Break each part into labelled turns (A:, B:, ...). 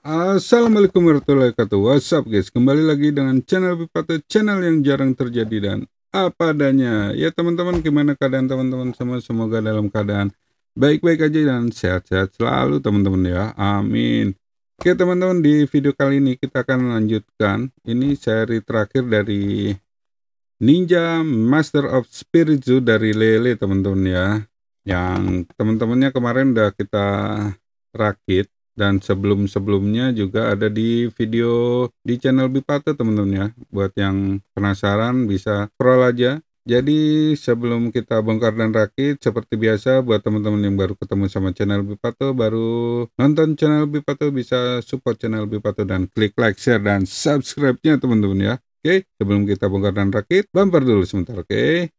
A: Assalamualaikum warahmatullahi wabarakatuh What's up guys Kembali lagi dengan channel Bipata Channel yang jarang terjadi dan apa adanya Ya teman-teman gimana keadaan teman-teman semua Semoga dalam keadaan baik-baik aja dan sehat-sehat selalu teman-teman ya Amin Oke teman-teman di video kali ini kita akan lanjutkan Ini seri terakhir dari Ninja Master of Spirit Zoo dari Lele teman-teman ya Yang teman-temannya kemarin udah kita rakit dan sebelum-sebelumnya juga ada di video di channel Bipate teman-teman ya buat yang penasaran bisa scroll aja jadi sebelum kita bongkar dan rakit seperti biasa buat teman-teman yang baru ketemu sama channel Bipato baru nonton channel Bipato bisa support channel Bipato dan klik like, share dan subscribe-nya teman-teman ya. Oke, sebelum kita bongkar dan rakit bumper dulu sebentar oke. Okay?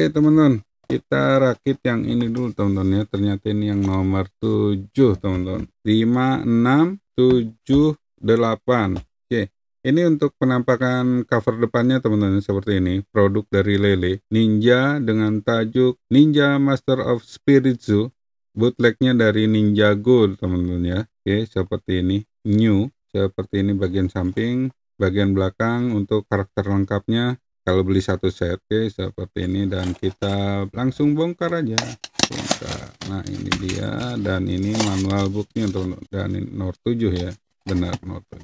A: Oke teman-teman kita rakit yang ini dulu teman-teman ya ternyata ini yang nomor 7 teman-teman 5 6 7 8 oke ini untuk penampakan cover depannya teman-teman ya, seperti ini produk dari Lele Ninja dengan tajuk Ninja Master of Spirit Zoo bootlegnya dari Ninja Gold teman-teman ya oke seperti ini new seperti ini bagian samping bagian belakang untuk karakter lengkapnya kalau beli satu set oke seperti ini dan kita langsung bongkar aja bongkar nah ini dia dan ini manual booknya untuk dan nor 7 ya benar nor 7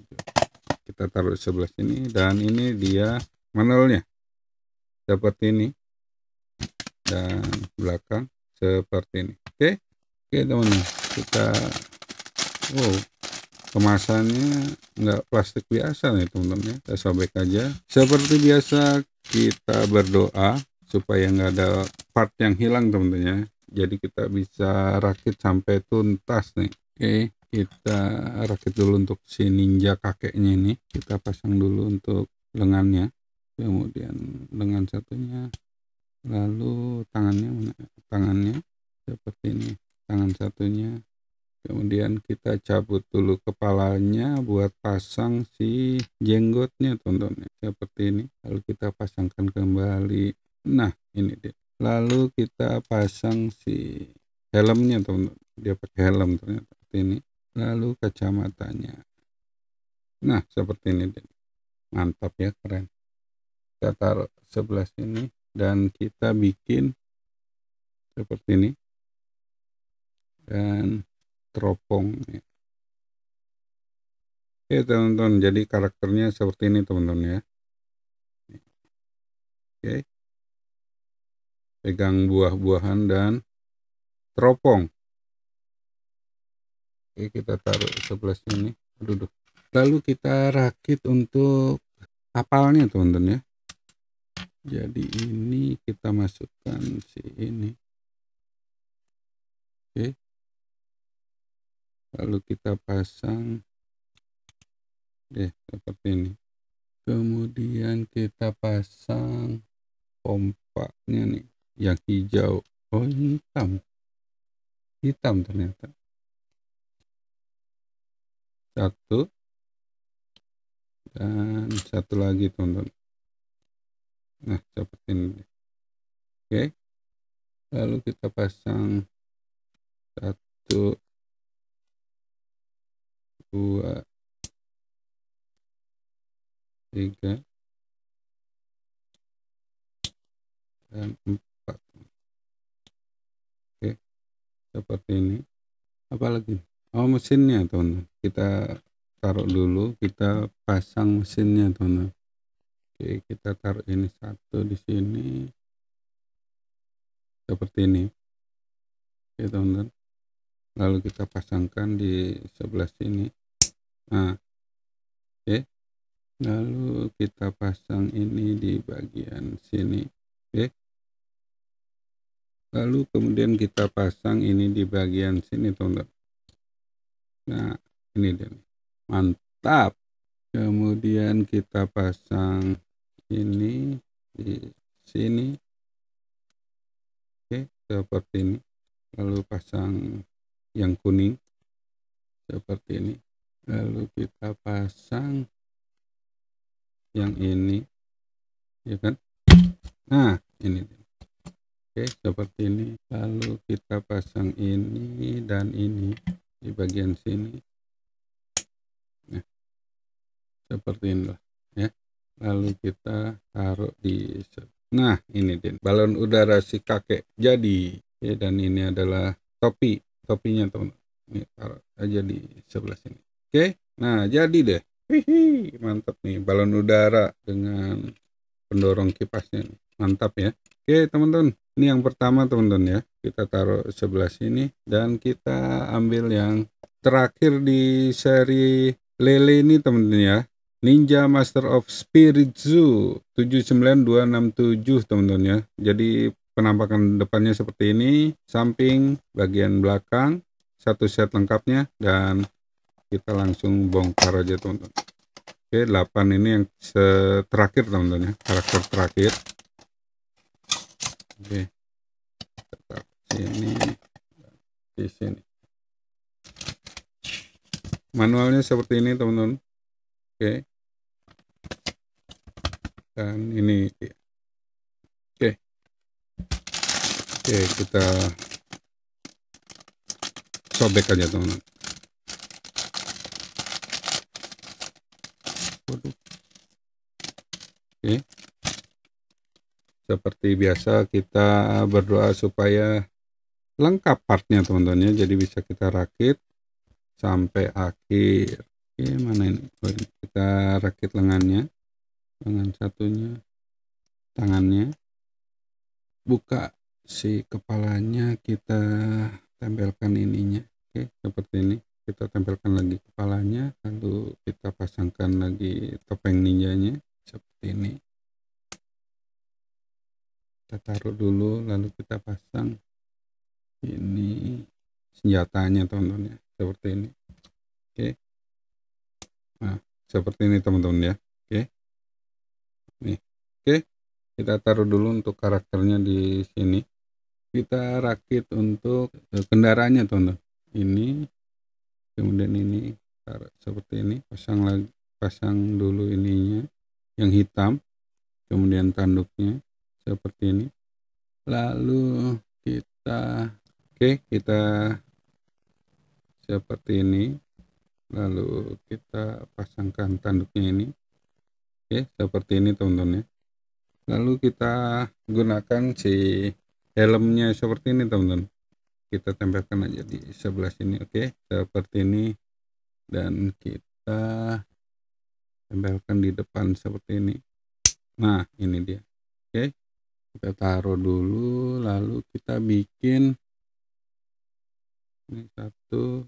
A: kita taruh sebelah sini dan ini dia manualnya seperti ini dan belakang seperti ini oke oke teman teman kita wow kemasannya enggak plastik biasa nih teman-teman ya kita sobek aja seperti biasa kita berdoa supaya nggak ada part yang hilang tentunya jadi kita bisa rakit sampai tuntas nih oke okay, kita rakit dulu untuk si ninja kakeknya ini kita pasang dulu untuk lengannya kemudian lengan satunya lalu tangannya tangannya seperti ini tangan satunya kemudian kita cabut dulu kepalanya buat pasang si jenggotnya tonton seperti ini lalu kita pasangkan kembali nah ini dia lalu kita pasang si helmnya teman, dia pakai helm ternyata seperti ini lalu kacamatanya nah seperti ini dia. mantap ya keren kita taruh sebelah sini dan kita bikin seperti ini dan teropong ya. Oke teman-teman jadi karakternya seperti ini teman-teman ya Oke pegang buah-buahan dan teropong Oke kita taruh sebelah sini aduh, aduh. lalu kita rakit untuk kapalnya teman-teman ya jadi ini kita masukkan si ini oke lalu kita pasang deh seperti ini kemudian kita pasang pompanya nih yang hijau oh hitam hitam ternyata satu dan satu lagi tonton nah seperti ini oke lalu kita pasang satu dua tiga dan empat oke seperti ini apalagi oh mesinnya teman kita taruh dulu kita pasang mesinnya teman oke kita taruh ini satu di sini seperti ini oke teman-teman lalu kita pasangkan di sebelah sini Nah, oke. Okay. Lalu kita pasang ini di bagian sini. Oke. Okay. Lalu kemudian kita pasang ini di bagian sini, teman-teman. Nah, ini dia Mantap. Kemudian kita pasang ini di sini. Oke, seperti ini. Lalu pasang yang kuning seperti ini lalu kita pasang yang ini ya kan nah ini oke seperti ini lalu kita pasang ini dan ini di bagian sini nah seperti inilah ya lalu kita taruh di nah ini din balon udara si kakek jadi ya, dan ini adalah topi topinya teman ini taruh aja di sebelah sini Oke, nah jadi deh. Hihi, mantap nih balon udara dengan pendorong kipasnya. Mantap ya. Oke, teman-teman. Ini yang pertama, teman-teman ya. Kita taruh sebelah sini dan kita ambil yang terakhir di seri Lele ini, teman-teman ya. Ninja Master of Spirit Zoo 79267, teman-teman ya. Jadi penampakan depannya seperti ini, samping, bagian belakang, satu set lengkapnya dan kita langsung bongkar aja teman-teman oke 8 ini yang terakhir teman-teman ya karakter terakhir oke tetap sini di sini manualnya seperti ini teman-teman oke dan ini oke oke kita sobek aja teman-teman waduh oke seperti biasa kita berdoa supaya lengkap partnya teman-teman ya jadi bisa kita rakit sampai akhir oke mana ini, oh, ini. kita rakit lengannya lengan satunya tangannya buka si kepalanya kita tempelkan ininya oke seperti ini kita tempelkan lagi kepalanya lalu kita pasangkan lagi topeng ninjanya seperti ini kita taruh dulu lalu kita pasang ini senjatanya teman-teman ya seperti ini oke nah seperti ini teman-teman ya oke nih oke kita taruh dulu untuk karakternya di sini kita rakit untuk kendaraannya teman-teman ini kemudian ini seperti ini pasang lagi pasang dulu ininya yang hitam kemudian tanduknya seperti ini lalu kita oke okay, kita seperti ini lalu kita pasangkan tanduknya ini oke okay, seperti ini teman-teman ya lalu kita gunakan si helmnya seperti ini teman-teman kita tempelkan aja di sebelah sini oke okay. seperti ini dan kita tempelkan di depan seperti ini nah ini dia oke okay. kita taruh dulu lalu kita bikin ini satu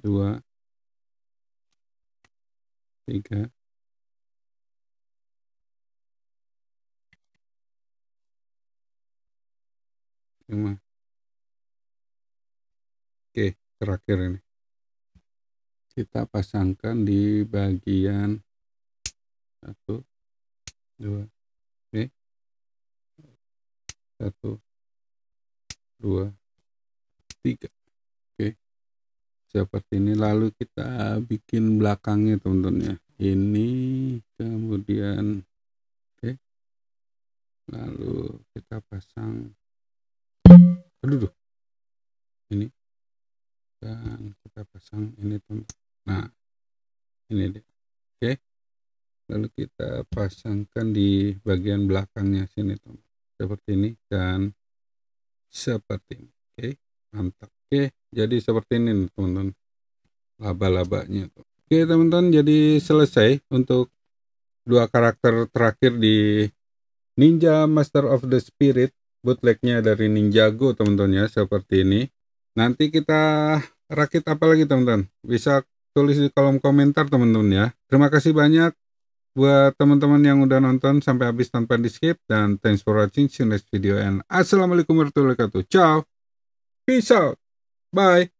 A: dua tiga Cuma. Oke, terakhir ini. Kita pasangkan di bagian satu, dua, oke. Satu, dua, tiga. Oke. Seperti ini lalu kita bikin belakangnya teman-teman ya. Ini kemudian oke lalu kita pasang aduh duh. ini dan kita pasang ini teman. nah ini deh oke lalu kita pasangkan di bagian belakangnya sini teman seperti ini dan seperti ini oke mantap oke jadi seperti ini teman-teman laba-labanya oke teman-teman jadi selesai untuk dua karakter terakhir di Ninja Master of the Spirit bootlegnya dari Ninjago teman-teman ya seperti ini nanti kita rakit apa lagi teman-teman bisa tulis di kolom komentar teman-teman ya terima kasih banyak buat teman-teman yang udah nonton sampai habis tanpa di skip dan thanks for watching see you next video and assalamualaikum warahmatullahi wabarakatuh ciao peace out bye